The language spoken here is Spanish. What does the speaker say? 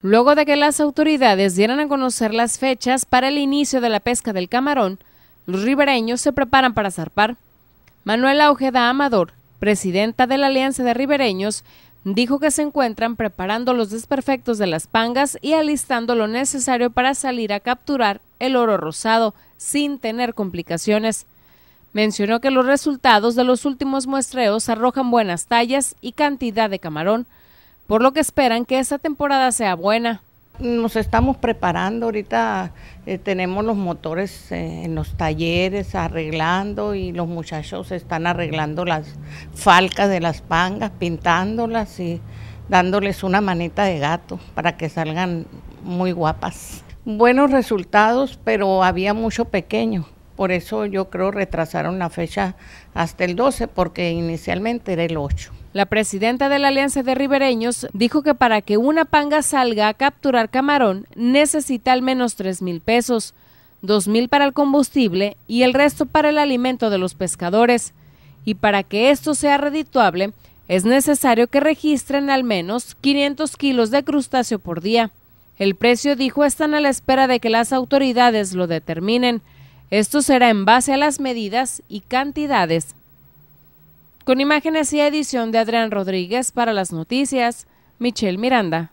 Luego de que las autoridades dieran a conocer las fechas para el inicio de la pesca del camarón, los ribereños se preparan para zarpar. Manuela Ojeda Amador, presidenta de la Alianza de Ribereños, dijo que se encuentran preparando los desperfectos de las pangas y alistando lo necesario para salir a capturar el oro rosado sin tener complicaciones. Mencionó que los resultados de los últimos muestreos arrojan buenas tallas y cantidad de camarón, por lo que esperan que esta temporada sea buena. Nos estamos preparando, ahorita eh, tenemos los motores eh, en los talleres arreglando y los muchachos están arreglando las falcas de las pangas, pintándolas y dándoles una manita de gato para que salgan muy guapas. Buenos resultados, pero había mucho pequeño. Por eso yo creo retrasaron la fecha hasta el 12, porque inicialmente era el 8. La presidenta de la Alianza de Ribereños dijo que para que una panga salga a capturar camarón necesita al menos 3 mil pesos, 2 mil para el combustible y el resto para el alimento de los pescadores. Y para que esto sea redituable es necesario que registren al menos 500 kilos de crustáceo por día. El precio, dijo, están a la espera de que las autoridades lo determinen. Esto será en base a las medidas y cantidades con imágenes y edición de Adrián Rodríguez para las noticias, Michelle Miranda.